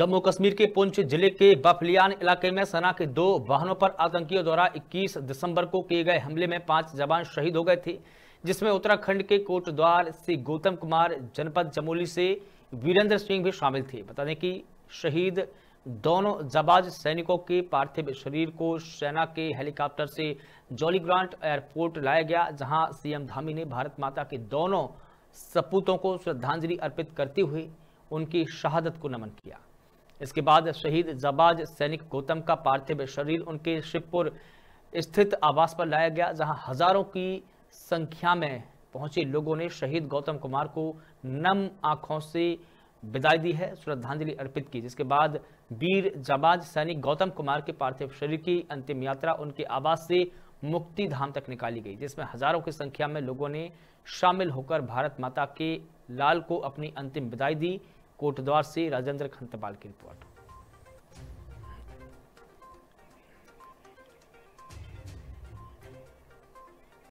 जम्मू कश्मीर के पुंछ जिले के बफलियान इलाके में सेना के दो वाहनों पर आतंकियों द्वारा 21 दिसंबर को किए गए हमले में पांच जवान शहीद हो गए थे जिसमें उत्तराखंड के कोटद्वार से गौतम कुमार जनपद जमोली से वीरेंद्र सिंह भी शामिल थे बता दें कि शहीद दोनों जबाज सैनिकों के पार्थिव शरीर को सेना के हेलीकॉप्टर से जॉली ग्रांट एयरपोर्ट लाया गया जहां सीएम धामी ने भारत माता के दोनों सपूतों को श्रद्धांजलि अर्पित करते हुए उनकी शहादत को नमन किया इसके बाद शहीद जबाज सैनिक गौतम का पार्थिव शरीर उनके शिवपुर स्थित आवास पर लाया गया जहां हजारों की संख्या में पहुंचे लोगों ने शहीद गौतम कुमार को नम आंखों से विदाई दी है श्रद्धांजलि अर्पित की जिसके बाद वीर जबाज सैनिक गौतम कुमार के पार्थिव शरीर की अंतिम यात्रा उनके आवास से मुक्ति धाम तक निकाली गई जिसमें हजारों की संख्या में लोगों ने शामिल होकर भारत माता के लाल को अपनी अंतिम विदाई दी कोटद्वार से राजेंद्र खंतपाल की रिपोर्ट